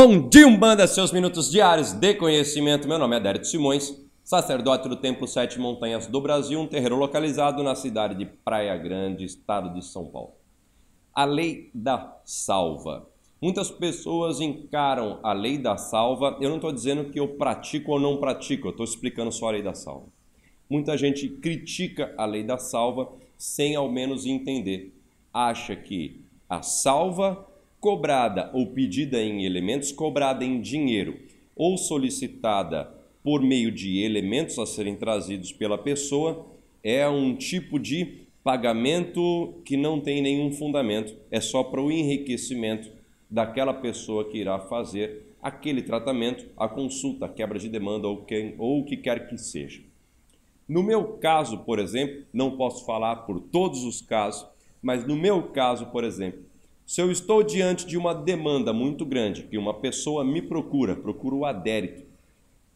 Bom dia, Umbanda, seus minutos diários de conhecimento. Meu nome é Dérito Simões, sacerdote do Templo Sete Montanhas do Brasil, um terreiro localizado na cidade de Praia Grande, estado de São Paulo. A lei da salva. Muitas pessoas encaram a lei da salva. Eu não estou dizendo que eu pratico ou não pratico, eu estou explicando só a lei da salva. Muita gente critica a lei da salva sem ao menos entender. Acha que a salva cobrada ou pedida em elementos, cobrada em dinheiro ou solicitada por meio de elementos a serem trazidos pela pessoa, é um tipo de pagamento que não tem nenhum fundamento, é só para o enriquecimento daquela pessoa que irá fazer aquele tratamento, a consulta, a quebra de demanda ou, quem, ou o que quer que seja. No meu caso, por exemplo, não posso falar por todos os casos, mas no meu caso, por exemplo, se eu estou diante de uma demanda muito grande, que uma pessoa me procura, procura o adérito,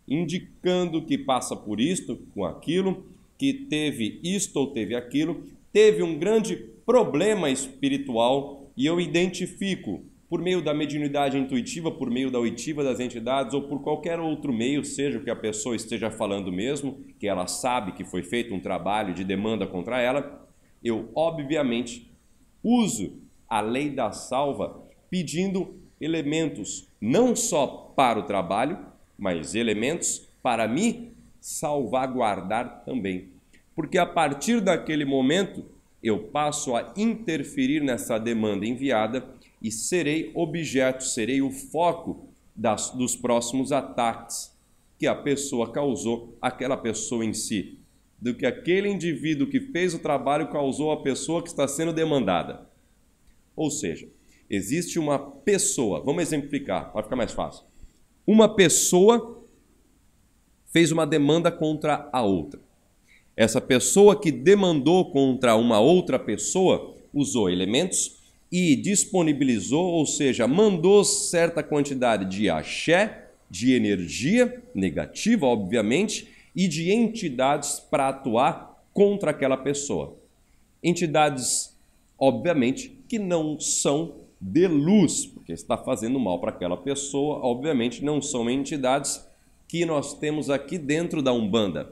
indicando que passa por isto, com aquilo, que teve isto ou teve aquilo, teve um grande problema espiritual e eu identifico por meio da mediunidade intuitiva, por meio da oitiva das entidades ou por qualquer outro meio, seja o que a pessoa esteja falando mesmo, que ela sabe que foi feito um trabalho de demanda contra ela, eu obviamente uso a lei da salva, pedindo elementos não só para o trabalho, mas elementos para me salvaguardar também. Porque a partir daquele momento eu passo a interferir nessa demanda enviada e serei objeto, serei o foco das, dos próximos ataques que a pessoa causou, aquela pessoa em si, do que aquele indivíduo que fez o trabalho causou à pessoa que está sendo demandada. Ou seja, existe uma pessoa, vamos exemplificar para ficar mais fácil. Uma pessoa fez uma demanda contra a outra. Essa pessoa que demandou contra uma outra pessoa usou elementos e disponibilizou, ou seja, mandou certa quantidade de axé, de energia negativa, obviamente, e de entidades para atuar contra aquela pessoa. Entidades obviamente que não são de luz, porque está fazendo mal para aquela pessoa, obviamente não são entidades que nós temos aqui dentro da Umbanda.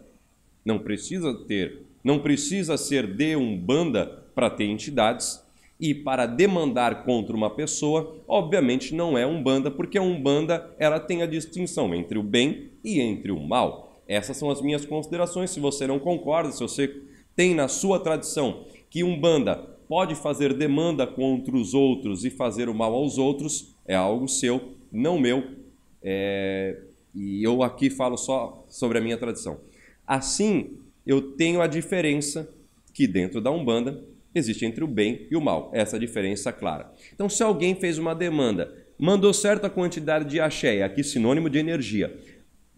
Não precisa ter, não precisa ser de Umbanda para ter entidades e para demandar contra uma pessoa, obviamente não é Umbanda, porque a Umbanda ela tem a distinção entre o bem e entre o mal. Essas são as minhas considerações. Se você não concorda, se você tem na sua tradição que Umbanda pode fazer demanda contra os outros e fazer o mal aos outros, é algo seu, não meu. É... E eu aqui falo só sobre a minha tradição. Assim, eu tenho a diferença que dentro da Umbanda existe entre o bem e o mal. Essa diferença clara. Então, se alguém fez uma demanda, mandou certa quantidade de axé, aqui sinônimo de energia,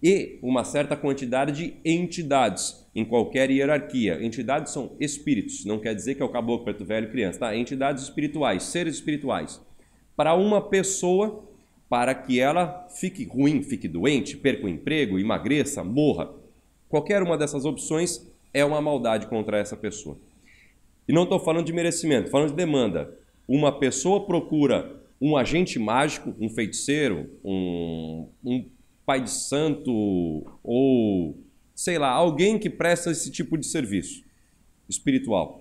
e uma certa quantidade de entidades em qualquer hierarquia. Entidades são espíritos, não quer dizer que é o caboclo, preto velho, criança, tá? Entidades espirituais, seres espirituais. Para uma pessoa, para que ela fique ruim, fique doente, perca o emprego, emagreça, morra. Qualquer uma dessas opções é uma maldade contra essa pessoa. E não estou falando de merecimento, falando de demanda. Uma pessoa procura um agente mágico, um feiticeiro, um, um pai de santo ou sei lá, alguém que presta esse tipo de serviço espiritual.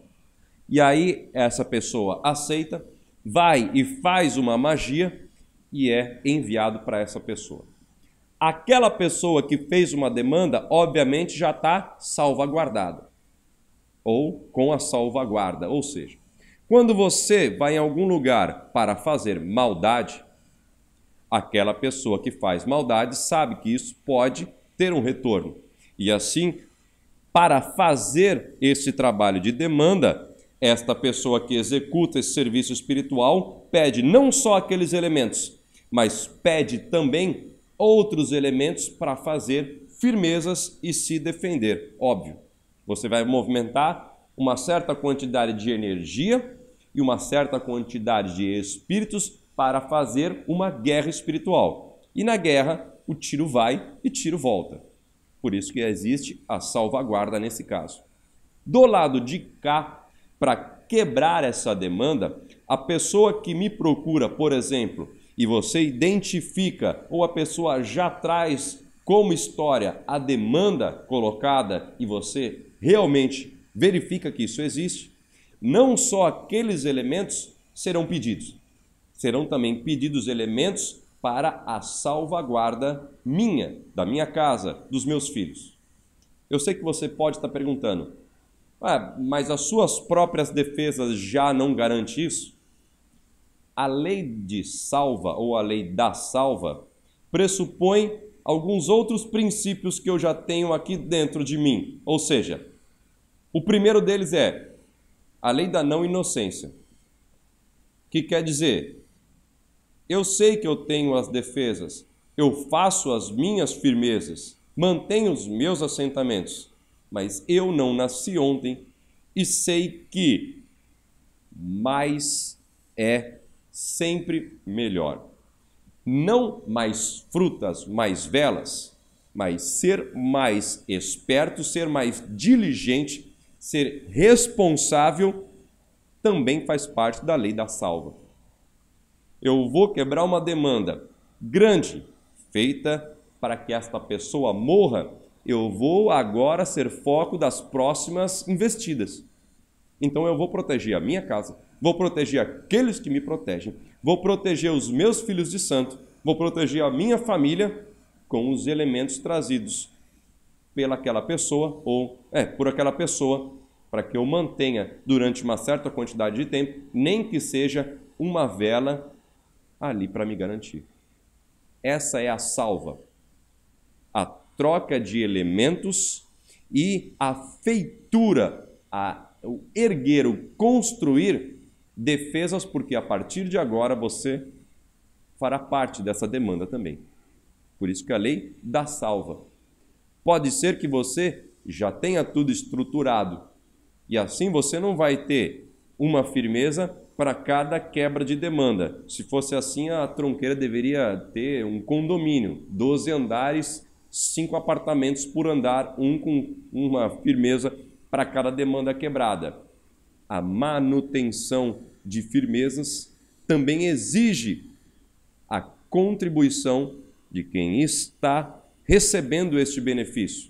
E aí essa pessoa aceita, vai e faz uma magia e é enviado para essa pessoa. Aquela pessoa que fez uma demanda, obviamente já está salvaguardada ou com a salvaguarda, ou seja, quando você vai em algum lugar para fazer maldade, aquela pessoa que faz maldade sabe que isso pode ter um retorno. E assim, para fazer esse trabalho de demanda, esta pessoa que executa esse serviço espiritual pede não só aqueles elementos, mas pede também outros elementos para fazer firmezas e se defender. Óbvio, você vai movimentar uma certa quantidade de energia e uma certa quantidade de espíritos para fazer uma guerra espiritual. E na guerra, o tiro vai e tiro volta. Por isso que existe a salvaguarda nesse caso. Do lado de cá, para quebrar essa demanda, a pessoa que me procura, por exemplo, e você identifica ou a pessoa já traz como história a demanda colocada e você realmente verifica que isso existe, não só aqueles elementos serão pedidos, serão também pedidos elementos para a salvaguarda minha, da minha casa, dos meus filhos. Eu sei que você pode estar perguntando, ah, mas as suas próprias defesas já não garantem isso? A lei de salva ou a lei da salva pressupõe alguns outros princípios que eu já tenho aqui dentro de mim. Ou seja, o primeiro deles é a lei da não inocência, que quer dizer eu sei que eu tenho as defesas, eu faço as minhas firmezas, mantenho os meus assentamentos, mas eu não nasci ontem e sei que mais é sempre melhor. Não mais frutas, mais velas, mas ser mais esperto, ser mais diligente, ser responsável também faz parte da lei da salva. Eu vou quebrar uma demanda grande feita para que esta pessoa morra. Eu vou agora ser foco das próximas investidas. Então eu vou proteger a minha casa, vou proteger aqueles que me protegem, vou proteger os meus filhos de santo, vou proteger a minha família com os elementos trazidos pelaquela pessoa ou é por aquela pessoa para que eu mantenha durante uma certa quantidade de tempo, nem que seja uma vela ali para me garantir. Essa é a salva. A troca de elementos e a feitura, a, o erguer, o construir defesas, porque a partir de agora você fará parte dessa demanda também. Por isso que a lei dá salva. Pode ser que você já tenha tudo estruturado e assim você não vai ter uma firmeza para cada quebra de demanda. Se fosse assim, a tronqueira deveria ter um condomínio, 12 andares, cinco apartamentos por andar, um com uma firmeza para cada demanda quebrada. A manutenção de firmezas também exige a contribuição de quem está recebendo este benefício.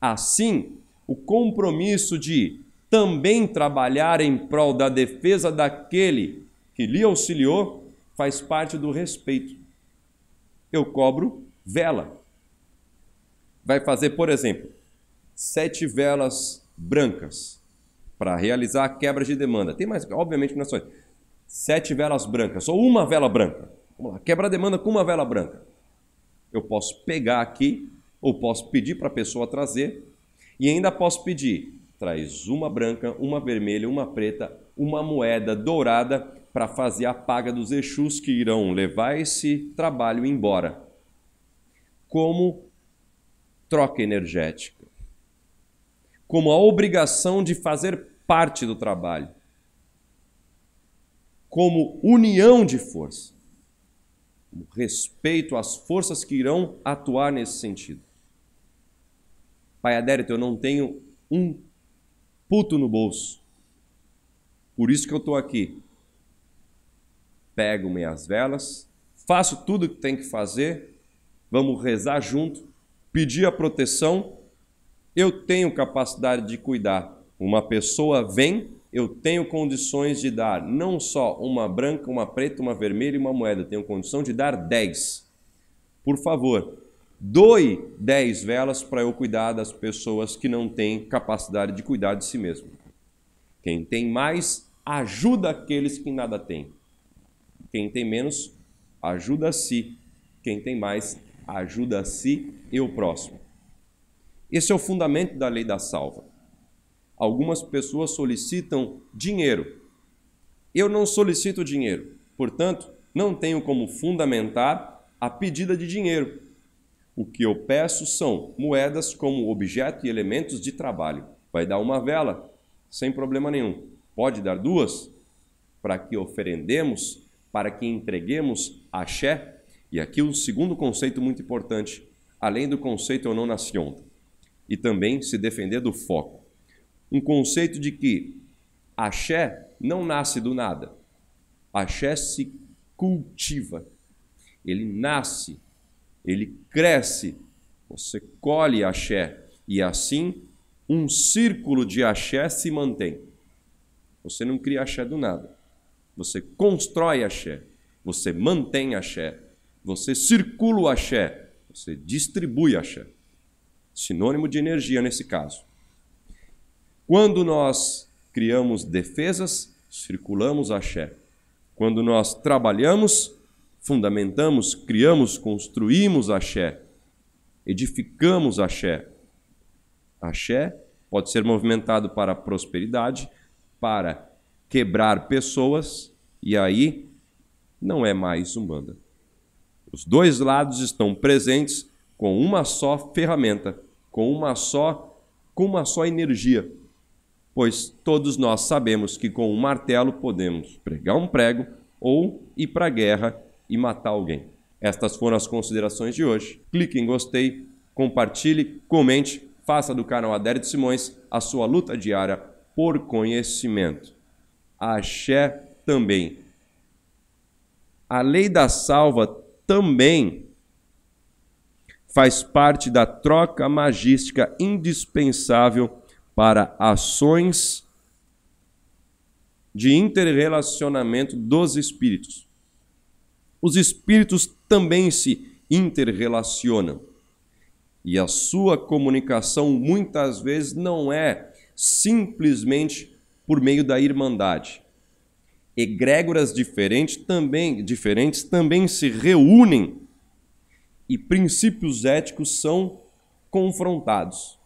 Assim, o compromisso de também trabalhar em prol da defesa daquele que lhe auxiliou faz parte do respeito. Eu cobro vela. Vai fazer, por exemplo, sete velas brancas para realizar a quebra de demanda. Tem mais, obviamente, não é só isso. Sete velas brancas, ou uma vela branca. Vamos lá, quebra a demanda com uma vela branca. Eu posso pegar aqui, ou posso pedir para a pessoa trazer, e ainda posso pedir traz uma branca, uma vermelha, uma preta, uma moeda dourada para fazer a paga dos Exus que irão levar esse trabalho embora. Como troca energética. Como a obrigação de fazer parte do trabalho. Como união de força. Respeito às forças que irão atuar nesse sentido. Pai Adérito, eu não tenho um puto no bolso. Por isso que eu estou aqui. Pego minhas velas, faço tudo o que tem que fazer, vamos rezar junto, pedir a proteção. Eu tenho capacidade de cuidar. Uma pessoa vem, eu tenho condições de dar não só uma branca, uma preta, uma vermelha e uma moeda, tenho condição de dar 10. Por favor, Doe 10 velas para eu cuidar das pessoas que não têm capacidade de cuidar de si mesmo. Quem tem mais, ajuda aqueles que nada têm. Quem tem menos, ajuda a si. Quem tem mais, ajuda a si e o próximo. Esse é o fundamento da lei da salva. Algumas pessoas solicitam dinheiro. Eu não solicito dinheiro, portanto, não tenho como fundamentar a pedida de dinheiro. O que eu peço são moedas como objeto e elementos de trabalho. Vai dar uma vela, sem problema nenhum. Pode dar duas, para que oferendemos, para que entreguemos axé. E aqui um segundo conceito muito importante, além do conceito eu não nasci ontem. E também se defender do foco. Um conceito de que axé não nasce do nada. Axé se cultiva. Ele nasce ele cresce, você colhe axé, e assim um círculo de axé se mantém. Você não cria axé do nada. Você constrói axé, você mantém axé, você circula o axé, você distribui axé. Sinônimo de energia nesse caso. Quando nós criamos defesas, circulamos axé. Quando nós trabalhamos, fundamentamos, criamos, construímos axé, edificamos axé. Axé pode ser movimentado para prosperidade, para quebrar pessoas, e aí não é mais umbanda. Os dois lados estão presentes com uma só ferramenta, com uma só, com uma só energia. Pois todos nós sabemos que com um martelo podemos pregar um prego ou ir para a guerra e matar alguém. Estas foram as considerações de hoje. Clique em gostei, compartilhe, comente, faça do canal Adérito Simões a sua luta diária por conhecimento. Axé também. A lei da salva também faz parte da troca magística indispensável para ações de interrelacionamento dos espíritos os espíritos também se interrelacionam. E a sua comunicação muitas vezes não é simplesmente por meio da irmandade. Egrégoras diferentes também, diferentes também se reúnem e princípios éticos são confrontados.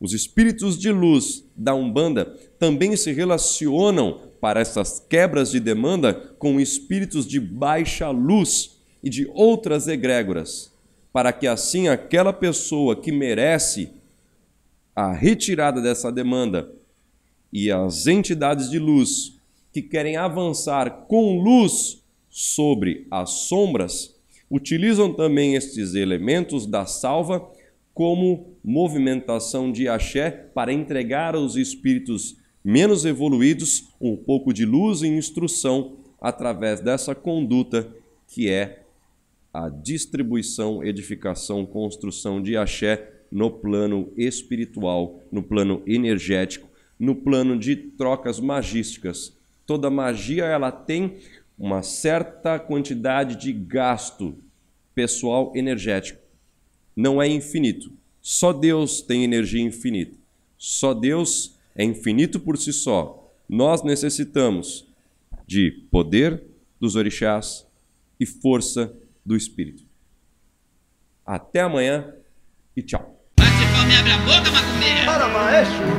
Os espíritos de luz da Umbanda também se relacionam para essas quebras de demanda com espíritos de baixa luz e de outras egrégoras, para que assim aquela pessoa que merece a retirada dessa demanda e as entidades de luz que querem avançar com luz sobre as sombras utilizam também estes elementos da salva como movimentação de axé para entregar aos espíritos menos evoluídos um pouco de luz e instrução através dessa conduta que é a distribuição, edificação, construção de axé no plano espiritual, no plano energético, no plano de trocas magísticas. Toda magia ela tem uma certa quantidade de gasto pessoal energético. Não é infinito. Só Deus tem energia infinita. Só Deus é infinito por si só. Nós necessitamos de poder dos orixás e força do espírito. Até amanhã e tchau. abre a boca,